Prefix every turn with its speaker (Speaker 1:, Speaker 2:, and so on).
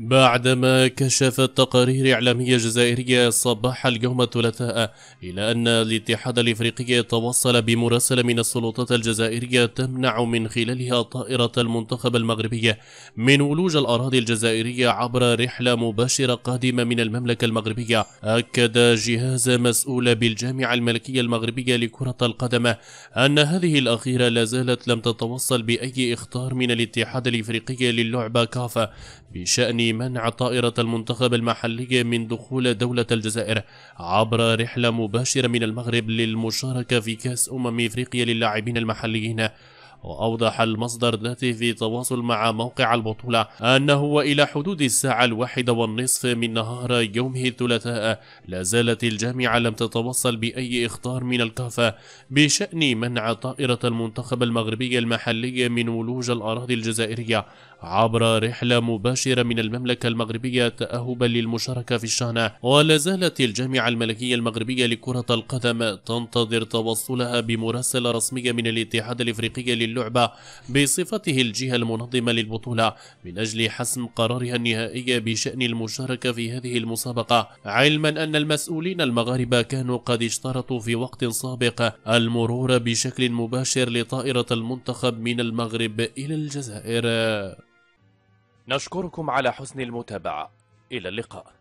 Speaker 1: بعدما كشفت تقارير إعلامية جزائرية صباح اليوم الثلاثاء إلى أن الاتحاد الإفريقي توصل بمراسلة من السلطات الجزائرية تمنع من خلالها طائرة المنتخب المغربي من ولوج الأراضي الجزائرية عبر رحلة مباشرة قادمة من المملكة المغربية أكد جهاز مسؤول بالجامعة الملكية المغربية لكرة القدم أن هذه الأخيرة لا زالت لم تتوصل بأي إخطار من الاتحاد الإفريقي للعبة كافة بشأن منع طائرة المنتخب المحلي من دخول دولة الجزائر عبر رحلة مباشرة من المغرب للمشاركة في كأس أمم إفريقيا للاعبين المحليين وأوضح المصدر ذاته في تواصل مع موقع البطولة أنه إلى حدود الساعة الواحدة والنصف من نهار يومه الثلاثاء لا زالت الجامعة لم تتوصل بأي إخطار من الكافة بشأن منع طائرة المنتخب المغربي المحلي من ولوج الأراضي الجزائرية عبر رحلة مباشرة من المملكة المغربية تأهبا للمشاركة في الشانة ولا زالت الجامعة الملكية المغربية لكرة القدم تنتظر توصلها بمراسلة رسمية من الاتحاد الإفريقي اللعبة بصفته الجهة المنظمة للبطولة من أجل حسم قرارها النهائي بشأن المشاركة في هذه المسابقة علما أن المسؤولين المغاربة كانوا قد اشترطوا في وقت سابق المرور بشكل مباشر لطائرة المنتخب من المغرب إلى الجزائر نشكركم على حسن المتابعة إلى اللقاء